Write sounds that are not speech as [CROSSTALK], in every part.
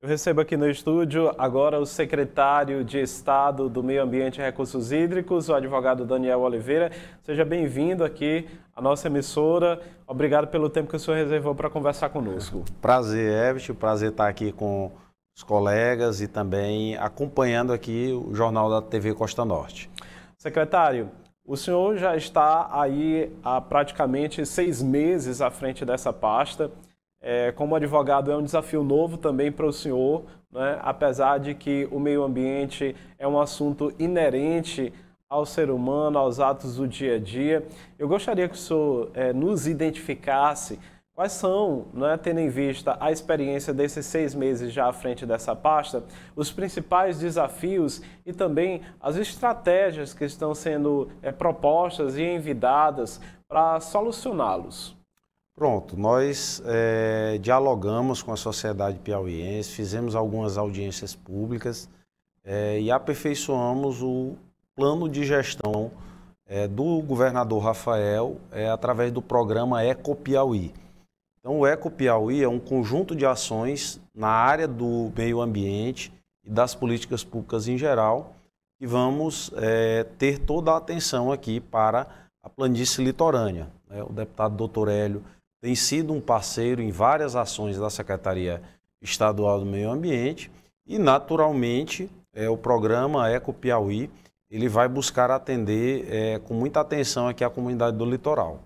Eu recebo aqui no estúdio agora o secretário de Estado do Meio Ambiente e Recursos Hídricos, o advogado Daniel Oliveira. Seja bem-vindo aqui à nossa emissora. Obrigado pelo tempo que o senhor reservou para conversar conosco. Prazer, Everett. Prazer estar aqui com os colegas e também acompanhando aqui o Jornal da TV Costa Norte. Secretário, o senhor já está aí há praticamente seis meses à frente dessa pasta. É, como advogado, é um desafio novo também para o senhor, né? apesar de que o meio ambiente é um assunto inerente ao ser humano, aos atos do dia a dia. Eu gostaria que o senhor é, nos identificasse quais são, né, tendo em vista a experiência desses seis meses já à frente dessa pasta, os principais desafios e também as estratégias que estão sendo é, propostas e envidadas para solucioná-los. Pronto, nós é, dialogamos com a sociedade piauiense, fizemos algumas audiências públicas é, e aperfeiçoamos o plano de gestão é, do governador Rafael através do programa Eco Piauí. Então, o Eco Piauí é um conjunto de ações na área do meio ambiente e das políticas públicas em geral e vamos ter toda a atenção aqui para a planície litorânea. Né? o deputado doutor Hélio tem sido um parceiro em várias ações da Secretaria Estadual do Meio Ambiente e, naturalmente, é, o programa Eco Piauí ele vai buscar atender é, com muita atenção aqui a comunidade do litoral.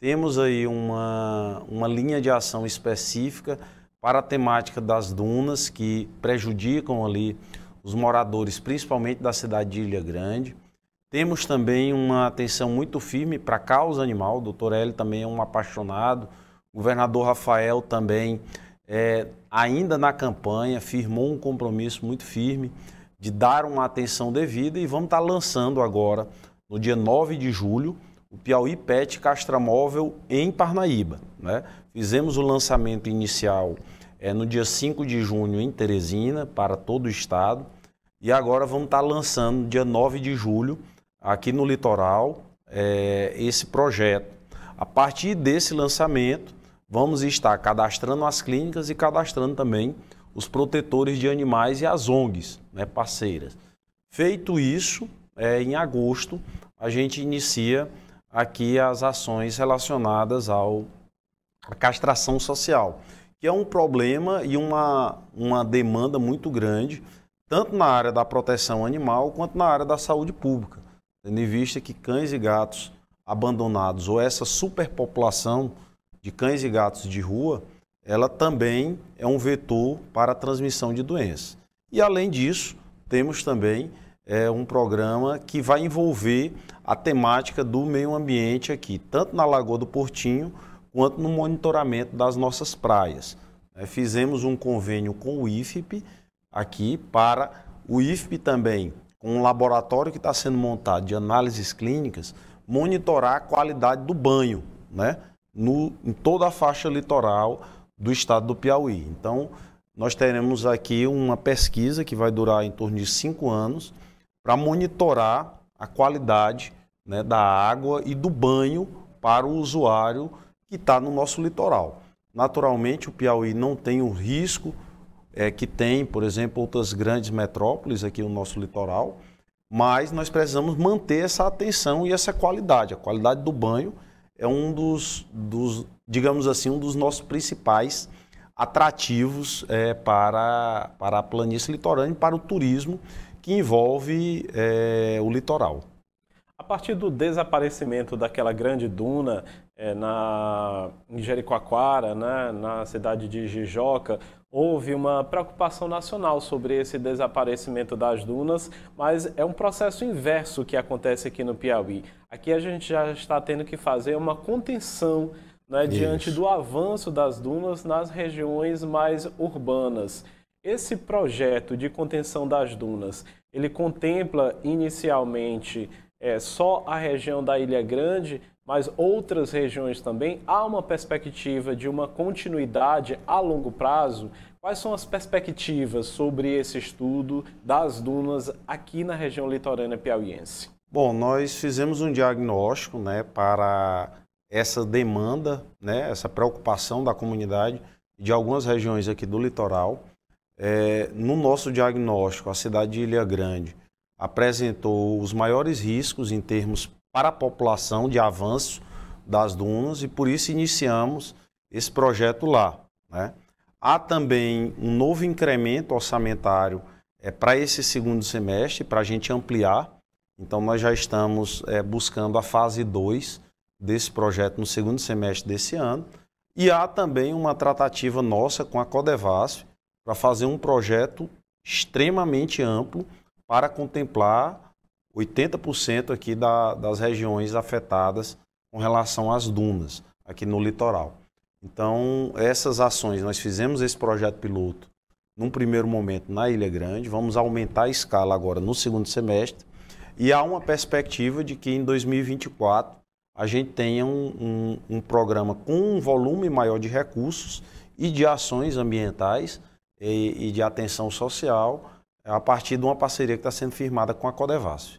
Temos aí uma, uma linha de ação específica para a temática das dunas que prejudicam ali os moradores, principalmente da cidade de Ilha Grande. Temos também uma atenção muito firme para a causa animal. O doutor L também é um apaixonado. O governador Rafael também, é, ainda na campanha, firmou um compromisso muito firme de dar uma atenção devida e vamos estar tá lançando agora, no dia 9 de julho, o Piauí PET Castramóvel em Parnaíba. Né? Fizemos o lançamento inicial é, no dia 5 de junho em Teresina, para todo o estado, e agora vamos estar tá lançando, dia 9 de julho, aqui no litoral é, esse projeto. A partir desse lançamento, vamos estar cadastrando as clínicas e cadastrando também os protetores de animais e as ONGs né, parceiras. Feito isso, é, em agosto, a gente inicia aqui as ações relacionadas ao, à castração social, que é um problema e uma, uma demanda muito grande, tanto na área da proteção animal quanto na área da saúde pública tendo em vista que cães e gatos abandonados ou essa superpopulação de cães e gatos de rua, ela também é um vetor para a transmissão de doenças. E além disso, temos também é, um programa que vai envolver a temática do meio ambiente aqui, tanto na Lagoa do Portinho quanto no monitoramento das nossas praias. É, fizemos um convênio com o IFP aqui para o IFP também com um laboratório que está sendo montado de análises clínicas, monitorar a qualidade do banho, né? No, em toda a faixa litoral do estado do Piauí. Então, nós teremos aqui uma pesquisa que vai durar em torno de cinco anos para monitorar a qualidade né, da água e do banho para o usuário que está no nosso litoral. Naturalmente, o Piauí não tem o risco é, que tem, por exemplo, outras grandes metrópoles aqui no nosso litoral, mas nós precisamos manter essa atenção e essa qualidade. A qualidade do banho é um dos, dos digamos assim, um dos nossos principais atrativos é, para, para a planície litorânea e para o turismo que envolve é, o litoral. A partir do desaparecimento daquela grande duna é, na, em Jericoacoara, né, na cidade de Jijoca, houve uma preocupação nacional sobre esse desaparecimento das dunas, mas é um processo inverso que acontece aqui no Piauí. Aqui a gente já está tendo que fazer uma contenção né, diante do avanço das dunas nas regiões mais urbanas. Esse projeto de contenção das dunas, ele contempla inicialmente é, só a região da Ilha Grande, mas outras regiões também, há uma perspectiva de uma continuidade a longo prazo? Quais são as perspectivas sobre esse estudo das dunas aqui na região litorânea piauiense? Bom, nós fizemos um diagnóstico né, para essa demanda, né, essa preocupação da comunidade de algumas regiões aqui do litoral. É, no nosso diagnóstico, a cidade de Ilha Grande apresentou os maiores riscos em termos para a população de avanço das dunas e por isso iniciamos esse projeto lá. Né? Há também um novo incremento orçamentário é, para esse segundo semestre, para a gente ampliar. Então, nós já estamos é, buscando a fase 2 desse projeto no segundo semestre desse ano. E há também uma tratativa nossa com a Codevas para fazer um projeto extremamente amplo para contemplar 80% aqui da, das regiões afetadas com relação às dunas, aqui no litoral. Então, essas ações, nós fizemos esse projeto piloto num primeiro momento na Ilha Grande, vamos aumentar a escala agora no segundo semestre, e há uma perspectiva de que em 2024 a gente tenha um, um, um programa com um volume maior de recursos e de ações ambientais e, e de atenção social a partir de uma parceria que está sendo firmada com a Codevasf.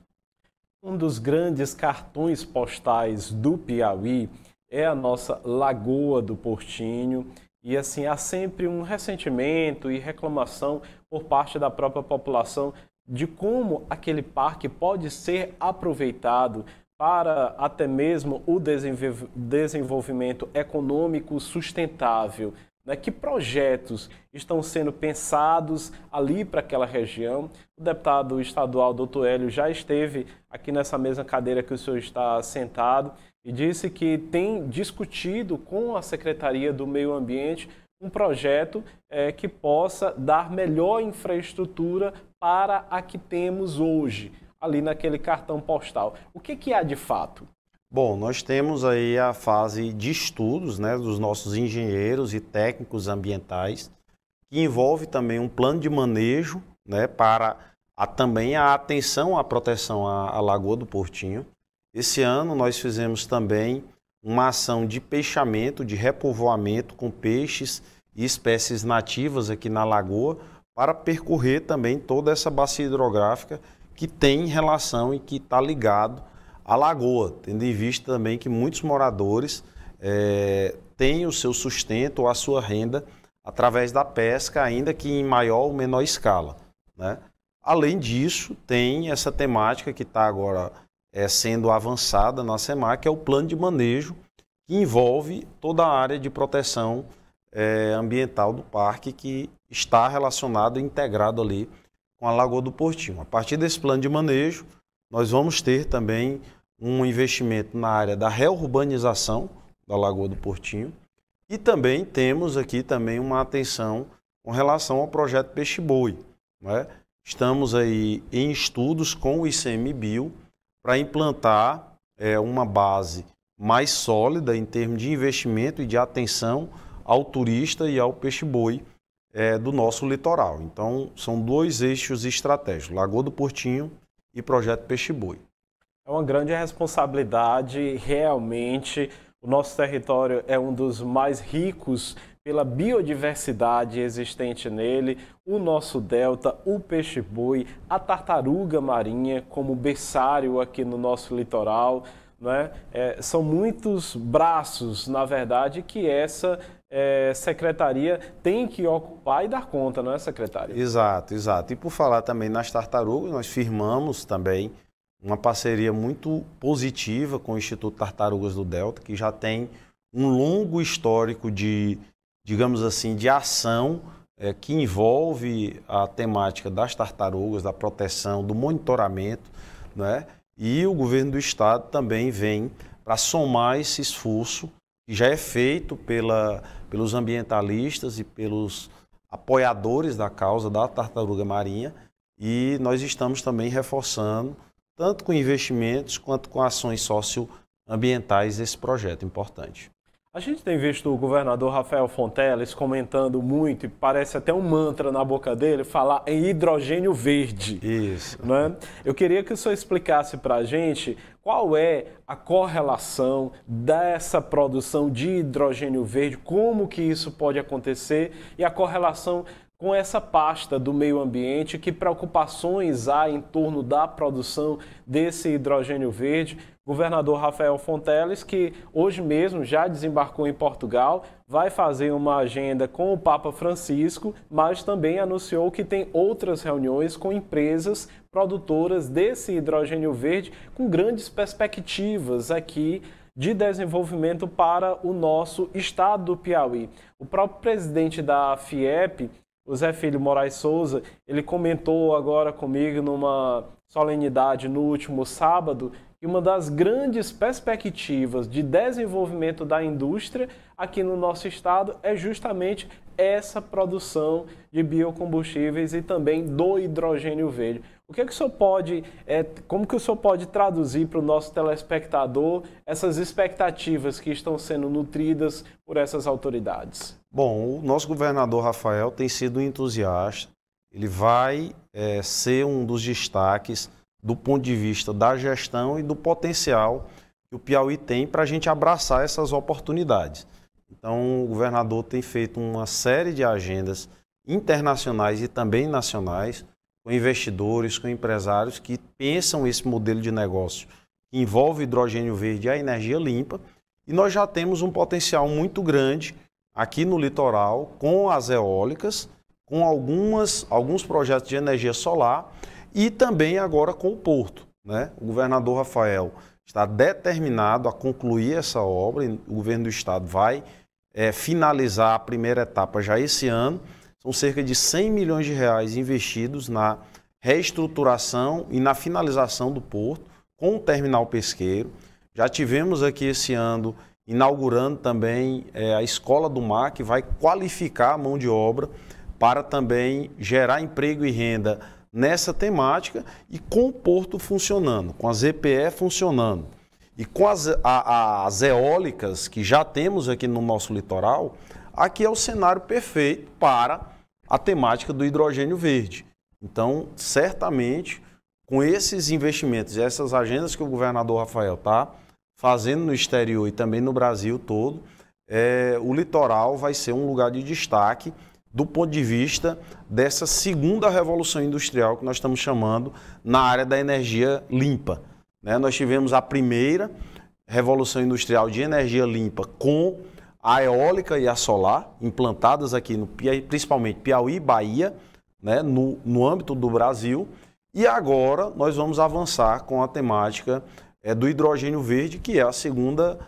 Um dos grandes cartões postais do Piauí é a nossa Lagoa do Portinho. E assim, há sempre um ressentimento e reclamação por parte da própria população de como aquele parque pode ser aproveitado para até mesmo o desenvolvimento econômico sustentável né, que projetos estão sendo pensados ali para aquela região. O deputado estadual, doutor Hélio, já esteve aqui nessa mesma cadeira que o senhor está sentado e disse que tem discutido com a Secretaria do Meio Ambiente um projeto é, que possa dar melhor infraestrutura para a que temos hoje, ali naquele cartão postal. O que, que há de fato? Bom, nós temos aí a fase de estudos né, dos nossos engenheiros e técnicos ambientais, que envolve também um plano de manejo né, para a, também a atenção à proteção à, à Lagoa do Portinho. Esse ano nós fizemos também uma ação de peixamento, de repovoamento com peixes e espécies nativas aqui na lagoa, para percorrer também toda essa bacia hidrográfica que tem relação e que está ligado a lagoa, tendo em vista também que muitos moradores é, têm o seu sustento ou a sua renda através da pesca, ainda que em maior ou menor escala. Né? Além disso, tem essa temática que está agora é, sendo avançada na SEMAC, que é o plano de manejo, que envolve toda a área de proteção é, ambiental do parque, que está relacionado e integrado ali com a Lagoa do Portinho. A partir desse plano de manejo, nós vamos ter também um investimento na área da reurbanização da Lagoa do Portinho e também temos aqui também uma atenção com relação ao projeto Peixe Boi. Né? Estamos aí em estudos com o ICMBio para implantar é, uma base mais sólida em termos de investimento e de atenção ao turista e ao peixe-boi é, do nosso litoral. Então, são dois eixos estratégicos, Lagoa do Portinho e Projeto Peixe-Boi. É uma grande responsabilidade, realmente. O nosso território é um dos mais ricos pela biodiversidade existente nele, o nosso delta, o peixe-boi, a tartaruga marinha como berçário aqui no nosso litoral. Né? É, são muitos braços, na verdade, que essa é, secretaria tem que ocupar e dar conta, não é, secretário? Exato, exato. E por falar também nas tartarugas, nós firmamos também uma parceria muito positiva com o Instituto Tartarugas do Delta, que já tem um longo histórico de, digamos assim, de ação é, que envolve a temática das tartarugas, da proteção, do monitoramento, né? E o governo do estado também vem para somar esse esforço que já é feito pela, pelos ambientalistas e pelos apoiadores da causa da tartaruga marinha, e nós estamos também reforçando tanto com investimentos quanto com ações socioambientais esse projeto importante. A gente tem visto o governador Rafael Fonteles comentando muito, e parece até um mantra na boca dele, falar em hidrogênio verde. Isso. Né? Eu queria que o senhor explicasse para a gente qual é a correlação dessa produção de hidrogênio verde, como que isso pode acontecer e a correlação com essa pasta do meio ambiente, que preocupações há em torno da produção desse hidrogênio verde. Governador Rafael Fonteles, que hoje mesmo já desembarcou em Portugal, vai fazer uma agenda com o Papa Francisco, mas também anunciou que tem outras reuniões com empresas produtoras desse hidrogênio verde com grandes perspectivas aqui de desenvolvimento para o nosso estado do Piauí. O próprio presidente da FIEP, o Zé Filho Moraes Souza, ele comentou agora comigo numa solenidade no último sábado que uma das grandes perspectivas de desenvolvimento da indústria aqui no nosso estado é justamente essa produção de biocombustíveis e também do hidrogênio verde. O que, é que o senhor pode, é, como que o senhor pode traduzir para o nosso telespectador essas expectativas que estão sendo nutridas por essas autoridades? Bom, o nosso governador Rafael tem sido entusiasta. Ele vai é, ser um dos destaques do ponto de vista da gestão e do potencial que o Piauí tem para a gente abraçar essas oportunidades. Então, o governador tem feito uma série de agendas internacionais e também nacionais com investidores, com empresários que pensam esse modelo de negócio que envolve hidrogênio verde e a energia limpa. E nós já temos um potencial muito grande aqui no litoral com as eólicas, com algumas, alguns projetos de energia solar e também agora com o porto. Né? O governador Rafael está determinado a concluir essa obra, o governo do estado vai é, finalizar a primeira etapa já esse ano são cerca de 100 milhões de reais investidos na reestruturação e na finalização do porto com o terminal pesqueiro. Já tivemos aqui esse ano inaugurando também é, a Escola do Mar, que vai qualificar a mão de obra para também gerar emprego e renda nessa temática e com o porto funcionando, com as EPE funcionando. E com as, a, a, as eólicas que já temos aqui no nosso litoral, Aqui é o cenário perfeito para a temática do hidrogênio verde. Então, certamente, com esses investimentos, essas agendas que o governador Rafael está fazendo no exterior e também no Brasil todo, é, o litoral vai ser um lugar de destaque do ponto de vista dessa segunda revolução industrial que nós estamos chamando na área da energia limpa. Né? Nós tivemos a primeira revolução industrial de energia limpa com a eólica e a solar, implantadas aqui no principalmente Piauí e Bahia, né, no, no âmbito do Brasil. E agora nós vamos avançar com a temática é, do hidrogênio verde, que é a segunda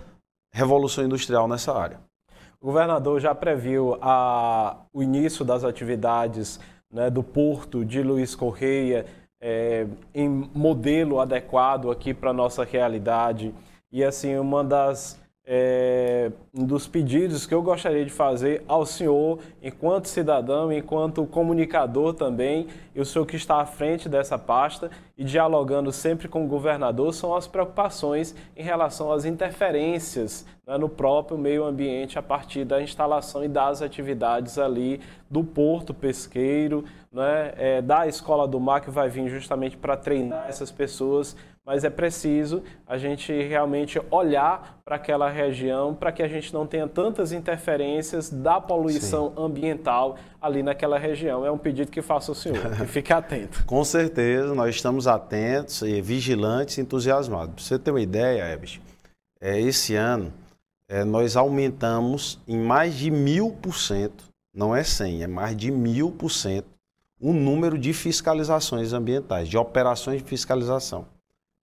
revolução industrial nessa área. O governador já previu a, o início das atividades né, do porto de Luiz Correia é, em modelo adequado aqui para a nossa realidade. E assim, uma das é, dos pedidos que eu gostaria de fazer ao senhor, enquanto cidadão, enquanto comunicador também, e o senhor que está à frente dessa pasta e dialogando sempre com o governador, são as preocupações em relação às interferências né, no próprio meio ambiente a partir da instalação e das atividades ali do porto pesqueiro, né, é, da escola do mar que vai vir justamente para treinar essas pessoas mas é preciso a gente realmente olhar para aquela região para que a gente não tenha tantas interferências da poluição Sim. ambiental ali naquela região. É um pedido que faço ao senhor, que [LAUGHS] fique atento. Com certeza, nós estamos atentos e vigilantes e entusiasmados. Para você ter uma ideia, Ebes, é, esse ano é, nós aumentamos em mais de mil por cento, não é 100, é mais de mil por cento, o número de fiscalizações ambientais, de operações de fiscalização.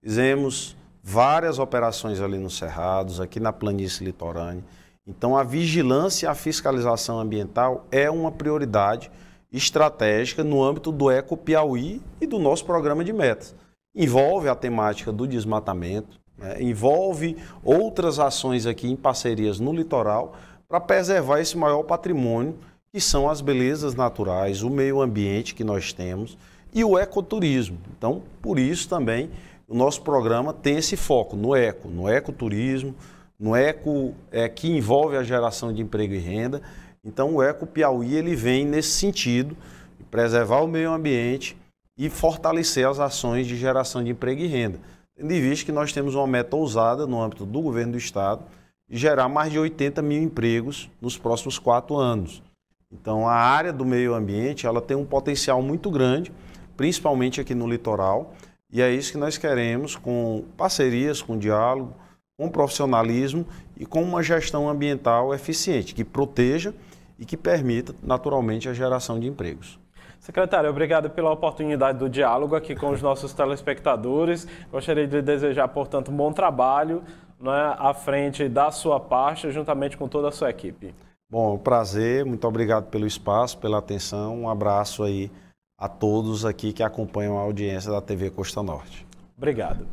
Fizemos várias operações ali nos Cerrados, aqui na planície litorânea. Então, a vigilância e a fiscalização ambiental é uma prioridade estratégica no âmbito do Eco Piauí e do nosso programa de metas. Envolve a temática do desmatamento, né? envolve outras ações aqui em parcerias no litoral para preservar esse maior patrimônio que são as belezas naturais, o meio ambiente que nós temos e o ecoturismo. Então, por isso também o nosso programa tem esse foco no eco, no ecoturismo, no eco é, que envolve a geração de emprego e renda. Então o Eco Piauí ele vem nesse sentido, de preservar o meio ambiente e fortalecer as ações de geração de emprego e renda. Tendo em vista que nós temos uma meta ousada no âmbito do governo do Estado de gerar mais de 80 mil empregos nos próximos quatro anos. Então a área do meio ambiente ela tem um potencial muito grande, principalmente aqui no litoral. E é isso que nós queremos com parcerias, com diálogo, com profissionalismo e com uma gestão ambiental eficiente, que proteja e que permita, naturalmente, a geração de empregos. Secretário, obrigado pela oportunidade do diálogo aqui com os nossos telespectadores. Gostaria de desejar, portanto, um bom trabalho né, à frente da sua pasta, juntamente com toda a sua equipe. Bom, prazer, muito obrigado pelo espaço, pela atenção, um abraço aí a todos aqui que acompanham a audiência da TV Costa Norte. Obrigado.